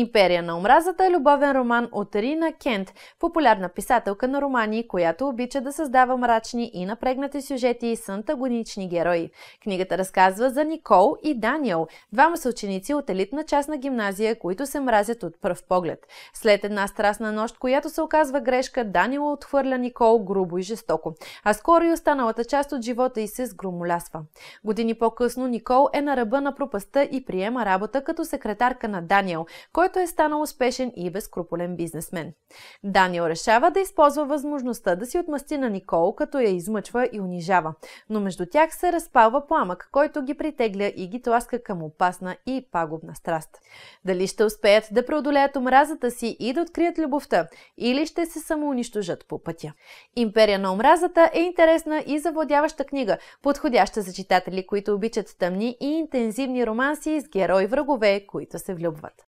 Империя на омразата е любовен роман от Рина Кент, популярна писателка на романи, която обича да създава мрачни и напрегнати сюжети с антагонични герои. Книгата разказва за Никол и Даниел, двама са ученици от елитна част на гимназия, които се мразят от пръв поглед. След една страстна нощ, която се оказва грешка, Даниел отхвърля Никол грубо и жестоко, а скоро и останалата част от живота й се сгромолясва. Години по-късно Никол е на ръба на пропаста и приема работа като секретарка на Даниел, който е станал успешен и безкрупулен бизнесмен. Даниел решава да използва възможността да си отмъсти на Никол, като я измъчва и унижава. Но между тях се разпалва пламък, който ги притегля и ги тласка към опасна и пагубна страст. Дали ще успеят да преодолеят омразата си и да открият любовта, или ще се самоунищожат по пътя. Империя на омразата е интересна и завладяваща книга, подходяща за читатели, които обичат тъмни и интензивни романси с герои-врагове, които се влюбват.